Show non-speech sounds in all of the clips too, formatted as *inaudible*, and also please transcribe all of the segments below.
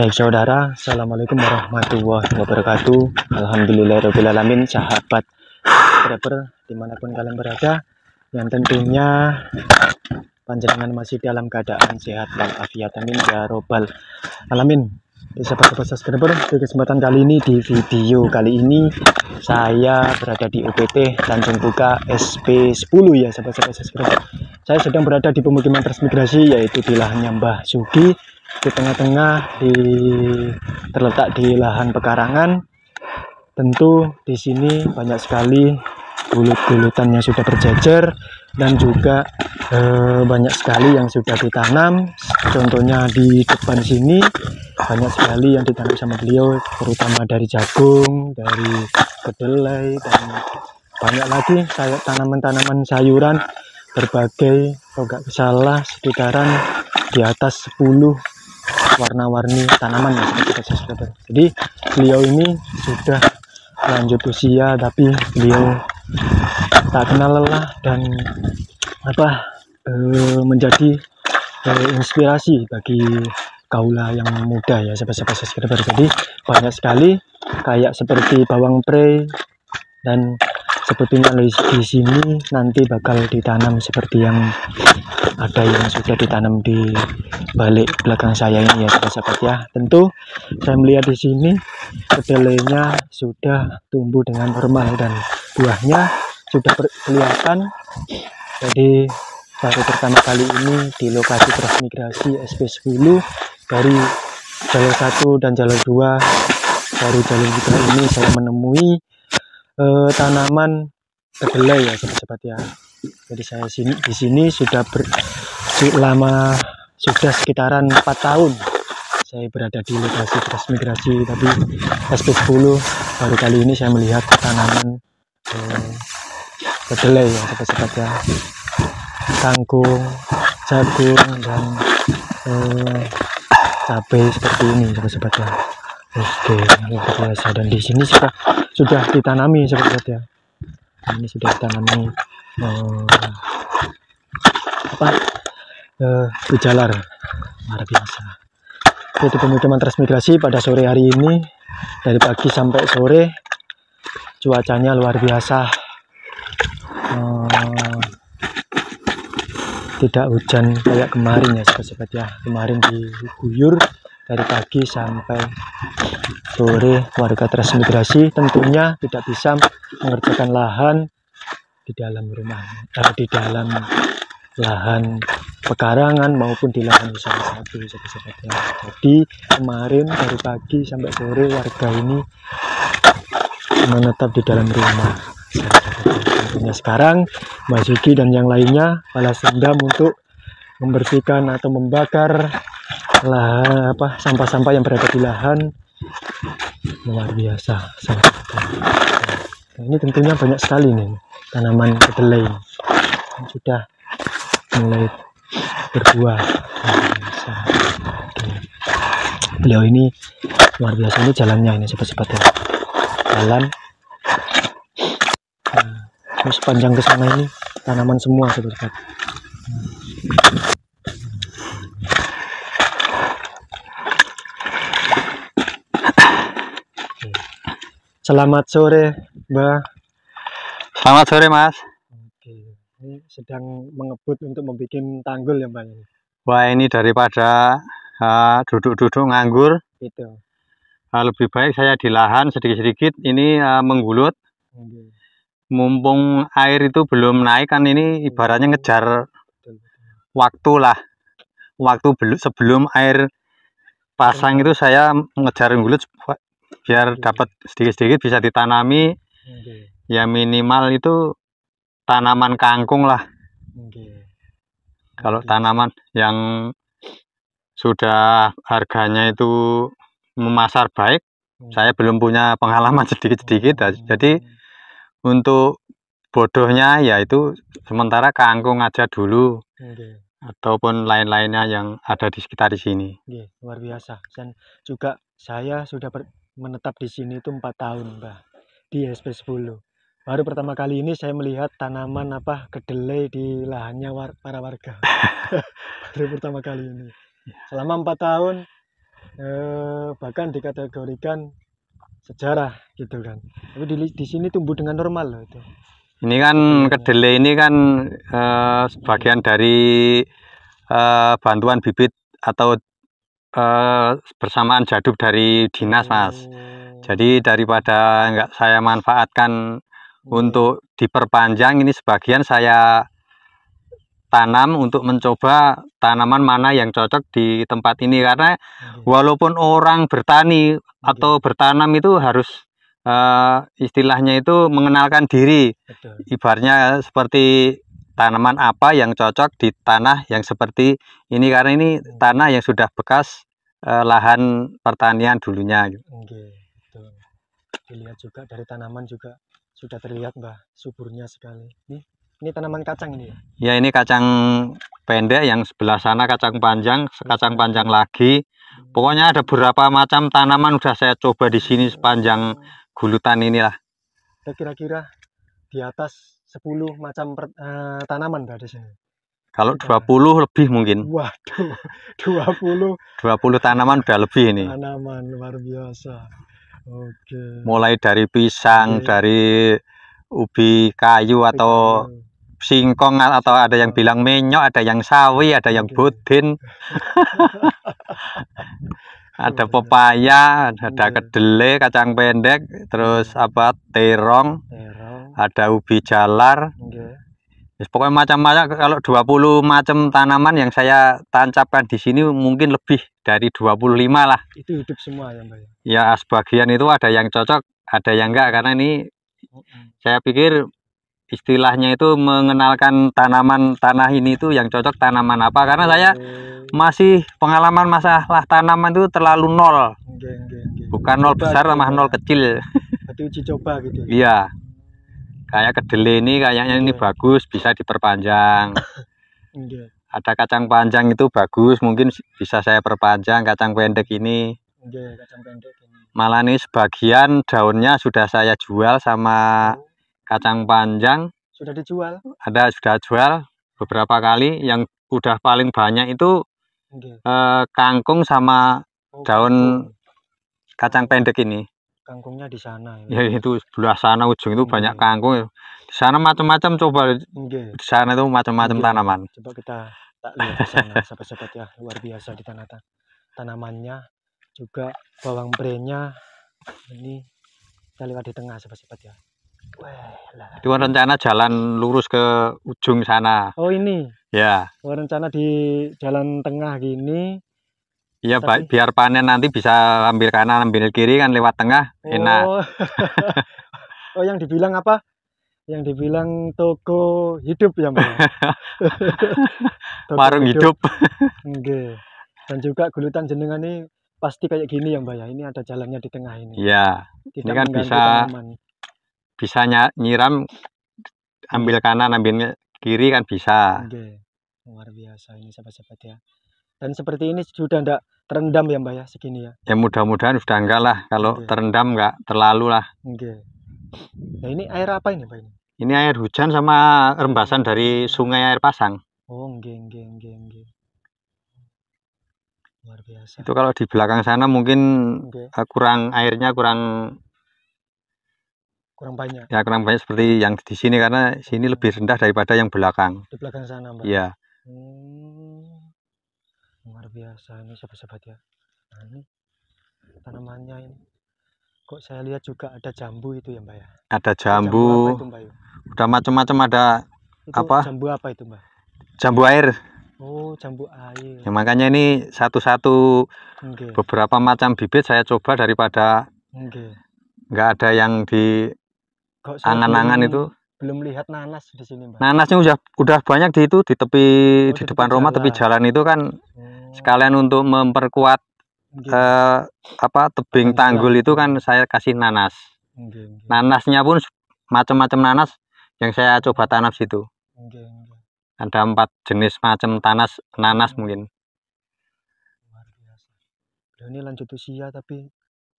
Baik saudara, Assalamualaikum warahmatullahi wabarakatuh Alhamdulillahirrahmanirrahim Sahabat Grabber dimanapun kalian berada Yang tentunya Panjenengan masih dalam keadaan sehat dan afiat Amin ya robbal Alamin Sahabat-sahabat subscriber Di kesempatan kali ini di video kali ini Saya berada di UPT Tanjung Buka SP10 ya sahabat-sahabat subscriber Saya sedang berada di pemukiman transmigrasi Yaitu di lahan Nyambah Sugi di tengah-tengah di terletak di lahan pekarangan tentu di sini banyak sekali bulut-bulutan yang sudah berjejer dan juga e, banyak sekali yang sudah ditanam contohnya di depan sini banyak sekali yang ditanam sama beliau terutama dari jagung dari kedelai dan banyak lagi saya tanaman-tanaman sayuran berbagai kalau nggak salah sekitaran di atas 10 warna-warni tanaman ya sahabat saudara jadi beliau ini sudah lanjut usia tapi beliau tak kenal lelah dan apa e, menjadi e, inspirasi bagi kaula yang muda ya sahabat-sahabat subscriber jadi banyak sekali kayak seperti bawang pre dan sepertinya di sini nanti bakal ditanam seperti yang ada yang sudah ditanam di balik belakang saya ini ya sahabat ya tentu saya melihat di sini kedelainya sudah tumbuh dengan normal dan buahnya sudah kelihatan jadi baru pertama kali ini di lokasi transmigrasi SP10 dari jalur 1 dan jalur 2 baru jalur kita ini saya menemui eh, tanaman kedelai ya sahabat ya jadi saya sini di sini sudah ber, lama sudah sekitaran 4 tahun saya berada di lokasi transmigrasi tapi SP10 baru kali ini saya melihat tanaman eh, kedelai ya sobat-sobat ya kangkung jagung dan eh, cabai seperti ini sobat-sobat ya oke luar biasa dan di sini sudah sudah ditanami sobat-sobat ya ini sudah ditanami uh, apa uh, eh, berjalan luar biasa itu pemukiman transmigrasi pada sore hari ini dari pagi sampai sore cuacanya luar biasa uh, tidak hujan kayak kemarin ya sobat-sobat ya kemarin di guyur dari pagi sampai sore warga transmigrasi tentunya tidak bisa mengerjakan lahan di dalam rumah eh, di dalam lahan pekarangan maupun di lahan usaha sapi sahabat jadi kemarin dari pagi sampai sore warga ini menetap di dalam rumah tentunya sekarang Mas dan yang lainnya balas dendam untuk membersihkan atau membakar lahan apa sampah-sampah yang berada di lahan luar biasa nah, ini tentunya banyak sekali nih tanaman kedelai yang sudah mulai berbuah beliau ini luar biasa ini jalannya ini cepat-cepat ya jalan nah, terus panjang ke sana ini tanaman semua sobat cepat selamat sore Mbah. Selamat sore, Mas. Oke. Ini sedang mengebut untuk membuat tanggul ya, Mbak. Wah, ini daripada eh, duduk-duduk uh, nganggur. Itu. Uh, lebih baik saya di lahan sedikit-sedikit ini uh, menggulut. Oke. Mumpung air itu belum naik kan ini ibaratnya ngejar waktu lah. Waktu sebelum air pasang itu saya ngejar gulut biar dapat sedikit-sedikit bisa ditanami okay. ya minimal itu tanaman kangkung lah okay. kalau okay. tanaman yang sudah harganya itu memasar baik okay. Hmm. saya belum punya pengalaman *laughs* sedikit-sedikit okay. Hmm. jadi untuk bodohnya yaitu sementara kangkung aja dulu okay ataupun lain-lainnya yang ada di sekitar di sini. Yeah, luar biasa. Dan juga saya sudah menetap di sini itu empat tahun, Mbah di SP10. Baru pertama kali ini saya melihat tanaman apa kedelai di lahannya war para warga. *laughs* Baru pertama kali ini. Ya. Selama empat tahun eh, bahkan dikategorikan sejarah gitu kan. Tapi di, di sini tumbuh dengan normal loh itu. Ini kan kedelai ini kan eh, sebagian dari eh, bantuan bibit atau eh, bersamaan jadup dari dinas mas. Oh. Jadi daripada nggak saya manfaatkan iya. untuk diperpanjang ini sebagian saya tanam untuk mencoba tanaman mana yang cocok di tempat ini karena walaupun orang bertani iya. atau bertanam itu harus uh, istilahnya itu mengenalkan diri Betul. ibaratnya seperti tanaman apa yang cocok di tanah yang seperti ini karena ini iya. tanah yang sudah bekas uh, lahan pertanian dulunya dilihat juga dari tanaman juga sudah terlihat mbah suburnya sekali ini ini tanaman kacang ini ya ya ini kacang pendek yang sebelah sana kacang panjang kacang panjang lagi pokoknya ada beberapa macam tanaman sudah saya coba di sini sepanjang gulutan inilah kira-kira di atas 10 macam per, uh, tanaman mbah di sini kalau 20 lebih mungkin. Waduh, 20. *laughs* 20 tanaman udah lebih ini. Tanaman luar biasa. Mulai dari pisang, iya, iya. dari ubi kayu atau okay. singkong atau ada yang bilang menyok, ada yang sawi, ada yang budin. *laughs* ada pepaya, iya. ada kedelai, kacang pendek, terus apa terong, terong. ada ubi jalar pokoknya macam-macam kalau 20 macam tanaman yang saya tancapkan di sini mungkin lebih dari 25 lah. Itu hidup semua ya Mbak ya? Ya sebagian itu ada yang cocok, ada yang enggak karena ini saya pikir istilahnya itu mengenalkan tanaman tanah ini itu yang cocok tanaman apa karena saya masih pengalaman masalah tanaman itu terlalu nol. Bukan nol besar sama nol kecil. tapi uji coba gitu. Ya? Iya kayak kedelai ini kayaknya ini iya. bagus bisa diperpanjang *laughs* iya. ada kacang panjang itu bagus mungkin bisa saya perpanjang iya, kacang pendek ini malah ini sebagian daunnya sudah saya jual sama oh. kacang panjang sudah dijual ada sudah jual beberapa kali yang udah paling banyak itu eh, kangkung sama oh, daun kacang pendek ini kangkungnya di sana ya, ya itu sebelah sana ujung itu hmm. banyak kangkung ya. di sana macam-macam coba okay. di sana itu macam-macam okay. tanaman coba kita tak lihat di sana sahabat-sahabat ya luar biasa di tanah tan tanamannya juga bawang brenya ini kita lihat di tengah sahabat-sahabat ya itu rencana jalan lurus ke ujung sana. Oh ini. Ya. Dua oh, rencana di jalan tengah gini Iya, Tapi... biar panen nanti bisa ambil kanan, ambil kiri kan lewat tengah, oh. enak. *laughs* oh, yang dibilang apa? Yang dibilang toko hidup ya, Mbak. *laughs* Warung hidup. Oke. Dan juga gulutan jenengan ini pasti kayak gini ya, Mbak ya. Ini ada jalannya di tengah ini. Iya. Ini kan bisa tanaman. bisa nyiram ambil iya. kanan, ambil kiri kan bisa. Oke. Luar biasa ini sahabat-sahabat ya. Dan seperti ini sudah tidak terendam ya Mbak ya segini ya. Ya mudah-mudahan sudah enggak lah kalau okay. terendam enggak terlalu lah. Okay. Nah ini air apa ini Mbak ini? Ini air hujan sama rembasan dari sungai air pasang. Oh, geng geng geng geng Luar biasa. Itu kalau di belakang sana mungkin okay. Eh, kurang airnya kurang kurang banyak. Ya, kurang banyak seperti yang di sini karena sini lebih rendah daripada yang belakang. Di belakang sana, Mbak. Ya. Hmm luar biasa ini sahabat-sahabat ya nah ini tanamannya ini kok saya lihat juga ada jambu itu ya mbak ya ada jambu, jambu itu, mbak, ya? udah macam-macam ada itu apa jambu apa itu mbak jambu air oh jambu air ya, makanya ini satu-satu okay. beberapa macam bibit saya coba daripada okay. nggak ada yang di angan-angan itu belum lihat nanas di sini mbak nanasnya udah udah banyak di itu di tepi oh, di, depan rumah tepi jalan itu kan iya sekalian untuk memperkuat okay. eh, apa tebing tanggul itu kan saya kasih nanas okay, nanasnya pun macam-macam nanas yang saya coba tanam situ okay, ada empat jenis macam tanas nanas mungkin ini lanjut usia tapi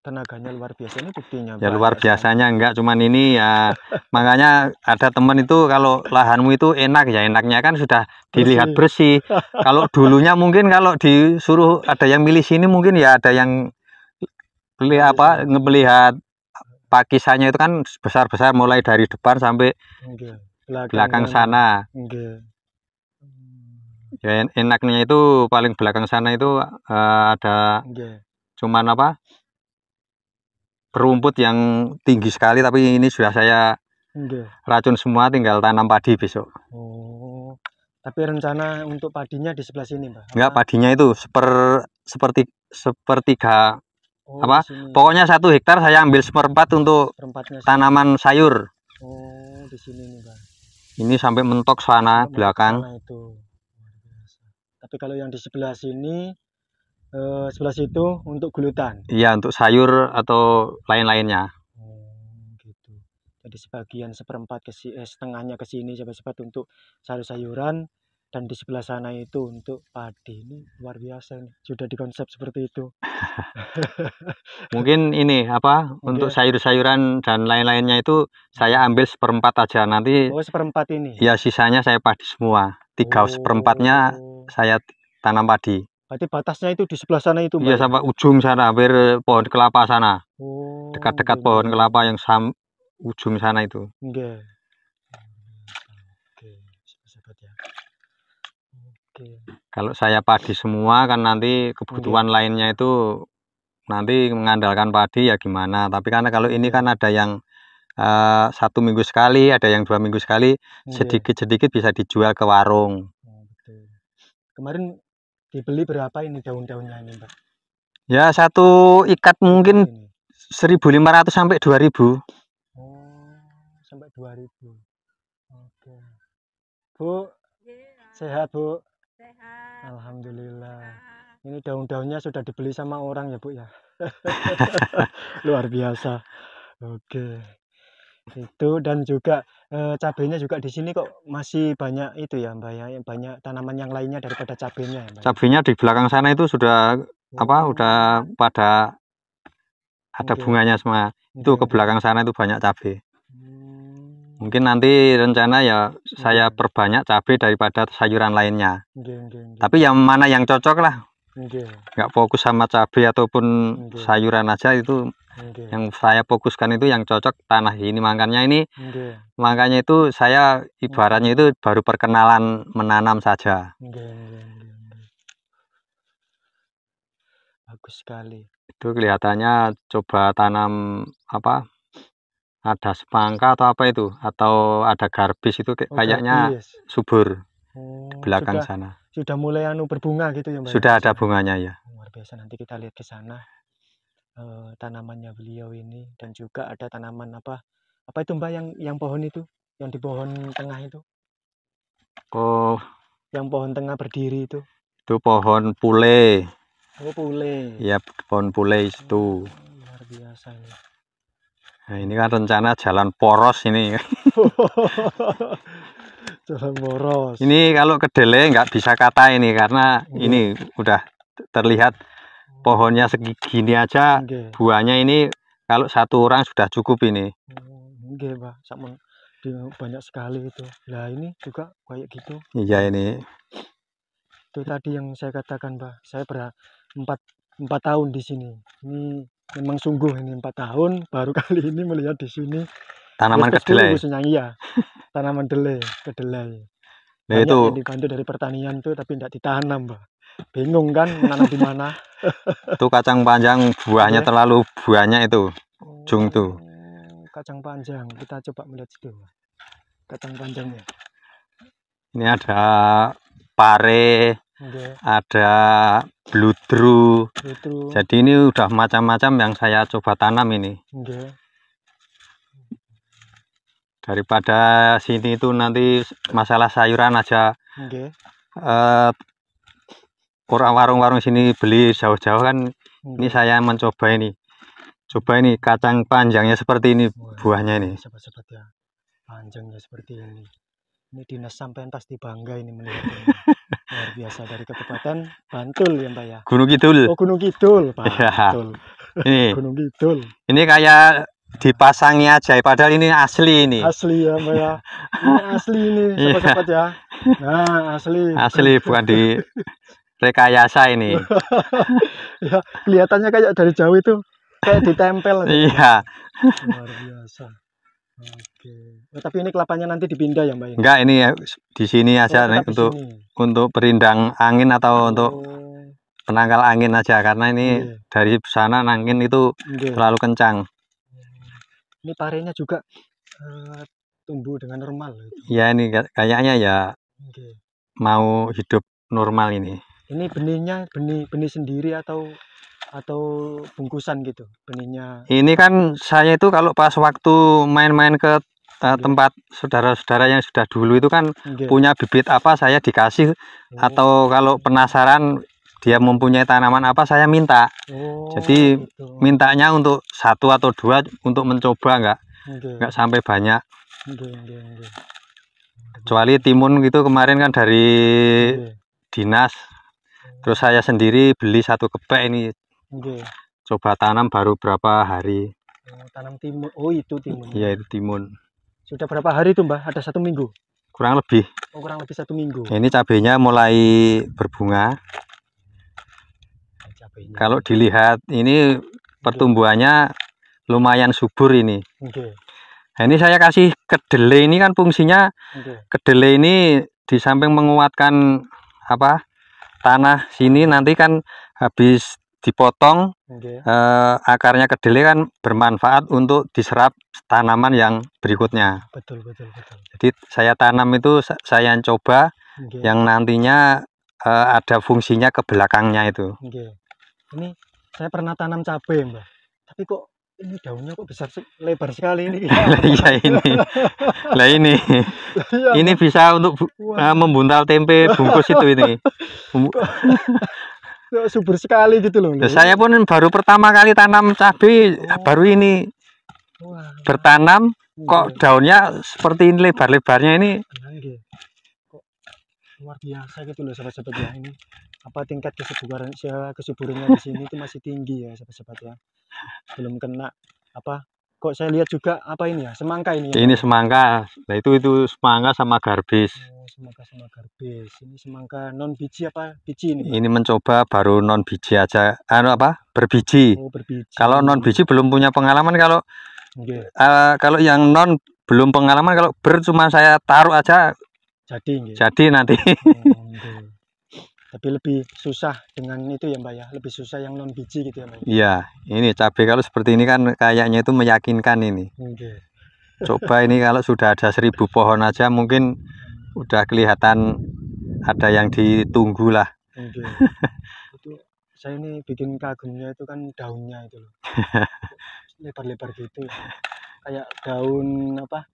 tenaganya luar biasa ini buktinya ya luar biasanya enggak cuman ini ya makanya ada temen itu kalau lahanmu itu enak ya enaknya kan sudah dilihat bersih, bersih. kalau dulunya mungkin kalau disuruh ada yang milih sini mungkin ya ada yang beli iya. apa ngebelihat pakisannya itu kan besar-besar mulai dari depan sampai belakang, sana ya enaknya itu paling belakang sana itu uh, ada cuman apa rumput yang tinggi sekali tapi ini sudah saya racun semua tinggal tanam padi besok. Oh. Tapi rencana untuk padinya di sebelah sini, mbak? Enggak, padinya itu seper seperti seperti oh, apa? Disini. Pokoknya satu hektar saya ambil seperempat untuk tanaman sayur. Oh, di sini nih, mbak. Ini sampai mentok sana oh, belakang. Sana itu. Tapi kalau yang di sebelah sini uh, sebelah situ untuk gulutan. Iya, untuk sayur atau lain-lainnya. Hmm, gitu. Jadi sebagian seperempat ke eh, setengahnya ke sini sebat-sebat untuk sayur-sayuran dan di sebelah sana itu untuk padi ini luar biasa nih sudah dikonsep seperti itu *laughs* mungkin ini apa okay. untuk sayur-sayuran dan lain-lainnya itu saya ambil seperempat aja nanti oh seperempat ini ya sisanya saya padi semua tiga oh. seperempatnya saya tanam padi Berarti batasnya itu di sebelah sana itu, Iya, sampai ujung sana, hampir pohon kelapa sana. Oh. Dekat-dekat okay. pohon kelapa yang sam ujung sana itu. Oke, ya. Oke. Kalau saya padi semua kan nanti kebutuhan lainnya itu nanti mengandalkan padi ya gimana. Tapi karena kalau ini iya. kan ada yang uh, satu minggu sekali, ada yang dua minggu sekali, iya. sedikit-sedikit bisa dijual ke warung. Oh, Kemarin dibeli berapa ini daun-daunnya ini Mbak? Ya satu ikat mungkin ini. ratus sampai 2.000. Oh, sampai dua ribu. Oke. Bu, sehat Bu? Sehat. Alhamdulillah. Ini daun-daunnya sudah dibeli sama orang ya Bu ya? *laughs* *laughs* Luar biasa. Oke. Itu dan juga, e, cabenya juga di sini kok masih banyak itu ya, Mbak, ya, banyak tanaman yang lainnya daripada cabenya ya, ya, Cabenya di belakang sana itu sudah, apa, oh. udah pada ada okay. Iya. bunganya semua. Itu ke iya. belakang sana itu banyak cabe. Hmm. Mungkin nanti rencana ya saya iya. perbanyak cabai daripada sayuran lainnya. okay, okay, okay. Tapi yang mana yang cocok lah nggak fokus sama cabai ataupun okay. sayuran aja itu okay. yang saya fokuskan itu yang cocok tanah ini makanya ini okay. makanya itu saya ibaratnya itu baru perkenalan menanam saja bagus sekali itu kelihatannya coba tanam apa ada semangka atau apa itu atau ada garbis itu oh, kayaknya oh, subur belakang sudah, sana. Sudah mulai anu berbunga gitu ya, Mbak. Sudah ada bunganya ya. Luar biasa nanti kita lihat ke sana E, tanamannya beliau ini dan juga ada tanaman apa? Apa itu Mbak yang yang pohon itu? Yang di pohon tengah itu? Oh, yang pohon tengah berdiri itu. Itu pohon pule. Oh, pule. ya pohon pule itu. Oh, luar biasa ini. Nah, ini kan rencana jalan poros ini. *laughs* boros. Ini kalau kedelai nggak bisa kata ini karena okay. Iya. ini udah terlihat pohonnya segini aja okay. buahnya ini kalau satu orang sudah cukup ini. Oke, hmm, okay, Pak. Sama banyak sekali itu. Nah, ini juga kayak gitu. Iya, ini. Itu tadi yang saya katakan, Pak. Saya pernah empat empat tahun di sini. Ini memang sungguh ini empat tahun baru *laughs* kali ini melihat di sini tanaman kedelai khususnya iya tanaman kedelai, kedelai nah, itu yang dibantu dari pertanian tuh tapi tidak ditanam mbak bingung kan menanam di mana itu *laughs* kacang panjang buahnya iya. terlalu buahnya itu oh, jung tuh kacang panjang kita coba melihat situ kacang panjangnya ini ada pare okay. ada bludru jadi ini udah macam-macam yang saya coba tanam ini okay daripada sini itu nanti masalah sayuran aja okay. uh, eh, orang warung-warung sini beli jauh-jauh kan okay. ini hmm. saya mencoba ini coba ini kacang panjangnya seperti ini Wah, buahnya ini sobat-sobat ya panjangnya seperti ini ini dinas sampean pasti bangga ini melihat ini. *laughs* luar biasa dari kabupaten Bantul ya Mbak ya Gunung Kidul oh Gunung Kidul Pak *laughs* ya. Kidul. ini *laughs* Gunung Kidul ini kayak dipasangi aja padahal ini asli ini asli ya mbak ya *laughs* asli ini sobat-sobat iya. ya nah asli asli bukan di rekayasa ini *laughs* ya kelihatannya kayak dari jauh itu kayak ditempel iya luar biasa oke nah, tapi ini kelapanya nanti dipindah ya mbak ya enggak ini ya di sini aja oh, nih, untuk sini. untuk perindang angin atau oh. untuk penangkal angin aja karena ini yeah. dari sana angin itu yeah. terlalu kencang ini parenya juga uh, tumbuh dengan normal ya ini kayaknya ya okay. mau hidup normal ini ini benihnya benih benih sendiri atau atau bungkusan gitu benihnya ini kan saya itu kalau pas waktu main-main ke eh, okay. tempat saudara-saudara yang sudah dulu itu kan okay. punya bibit apa saya dikasih okay. Oh. atau kalau penasaran dia mempunyai tanaman apa saya minta oh, jadi gitu. mintanya untuk satu atau dua untuk mencoba enggak okay. nggak sampai banyak okay, okay, okay. kecuali timun gitu kemarin kan dari okay. dinas terus saya sendiri beli satu kepek ini okay. coba tanam baru berapa hari oh, tanam timun oh itu timun Ya itu timun sudah berapa hari tuh mbak ada satu minggu kurang lebih oh, kurang lebih satu minggu ini cabenya mulai berbunga kalau dilihat ini pertumbuhannya lumayan subur ini. Okay. Nah, ini saya kasih kedelai ini kan fungsinya okay. kedelai ini di samping menguatkan apa tanah sini nanti kan habis dipotong okay. eh, akarnya kedelai kan bermanfaat untuk diserap tanaman yang berikutnya. Betul betul betul. Jadi saya tanam itu saya coba okay. yang nantinya eh, ada fungsinya ke belakangnya itu. Okay ini saya pernah tanam cabai mbak tapi kok ini daunnya kok besar lebar sekali ini *laughs* iya ini lah ini iya, ini bisa untuk uh, membuntal tempe bungkus itu ini subur sekali gitu loh saya pun baru pertama kali tanam cabai oh. baru ini Wah. bertanam iya. kok daunnya seperti ini lebar-lebarnya ini luar biasa gitu loh sahabat-sahabat ya ini apa tingkat kesuburan kesuburannya di sini itu masih tinggi ya sahabat-sahabat ya belum kena apa kok saya lihat juga apa ini ya semangka ini ya? ini semangka nah itu itu semangka sama garbis oh, semangka sama garbis ini semangka non biji apa biji ini ini mencoba baru non biji aja anu apa berbiji, oh, berbiji. kalau non biji belum punya pengalaman kalau okay. uh, eh, kalau yang non belum pengalaman kalau ber cuma saya taruh aja jadi jadi nanti oh, tapi lebih susah dengan itu ya mbak ya lebih susah yang non biji gitu ya mbak iya ini cabai kalau seperti ini kan kayaknya itu meyakinkan ini okay. coba ini kalau sudah ada seribu pohon aja mungkin udah kelihatan ada yang ditunggu lah okay. itu saya ini bikin kagumnya itu kan daunnya itu loh *laughs* lebar-lebar gitu ya. kayak daun apa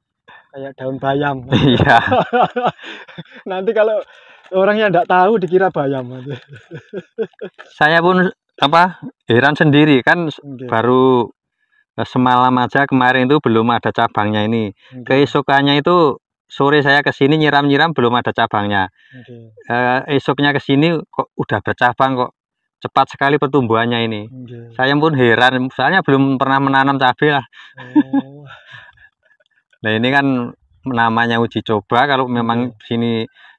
kayak daun bayam iya *laughs* nanti kalau orang yang tidak tahu dikira bayam saya pun apa heran sendiri kan okay. baru eh, semalam aja kemarin itu belum ada cabangnya ini okay. keesokannya itu sore saya kesini nyiram-nyiram belum ada cabangnya okay. eh, esoknya kesini kok udah bercabang kok cepat sekali pertumbuhannya ini okay. saya pun heran soalnya belum pernah menanam cabai lah oh. *laughs* nah ini kan namanya uji coba kalau memang okay. sini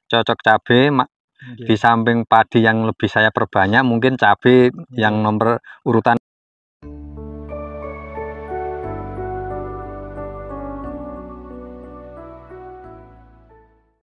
cocok cabe okay. di samping padi yang lebih saya perbanyak mungkin cabe iya. yang nomor urutan